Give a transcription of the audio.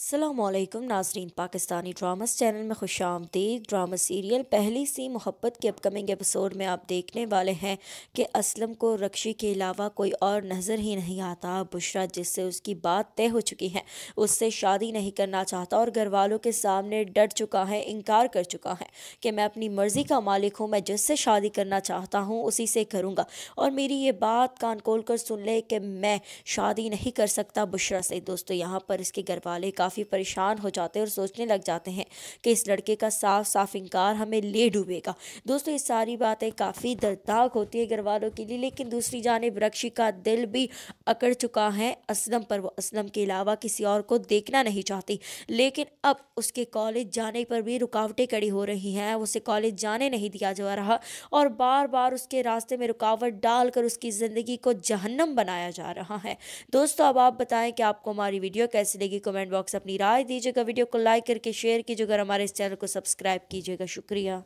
असलम नाजरीन Pakistani dramas channel में खुश आमदीद ड्रामा सीरियल पहली सी मोहब्बत के अपकमिंग एपिसोड में आप देखने वाले हैं कि असलम को रक्षी के अलावा कोई और नज़र ही नहीं आता बुशरा जिससे उसकी बात तय हो चुकी है उससे शादी नहीं करना चाहता और घर वालों के सामने डर चुका है इनकार कर चुका है कि मैं अपनी मर्ज़ी का मालिक हूँ मैं जिससे शादी करना चाहता हूँ उसी से करूँगा और मेरी ये बात कान खोल कर सुन ले कि मैं शादी नहीं कर सकता बुशरा से दोस्तों यहाँ पर इसके घर वाले का काफ़ी परेशान हो जाते हैं और सोचने लग जाते हैं कि इस लड़के का साफ साफ इनकार हमें ले डूबेगा दोस्तों ये सारी बातें काफ़ी दर्दनाक होती है घर वालों के लिए लेकिन दूसरी जानब रक्षी का दिल भी अकड़ चुका है असलम पर वो असलम के अलावा किसी और को देखना नहीं चाहती लेकिन अब उसके कॉलेज जाने पर भी रुकावटें कड़ी हो रही हैं उसे कॉलेज जाने नहीं दिया जा रहा और बार बार उसके रास्ते में रुकावट डालकर उसकी ज़िंदगी को जहन्नम बनाया जा रहा है दोस्तों अब आप बताएं कि आपको हमारी वीडियो कैसी लगी कमेंट बॉक्स अपनी राय दीजिएगा वीडियो को लाइक करके शेयर कीजिएगा और हमारे इस चैनल को सब्सक्राइब कीजिएगा शुक्रिया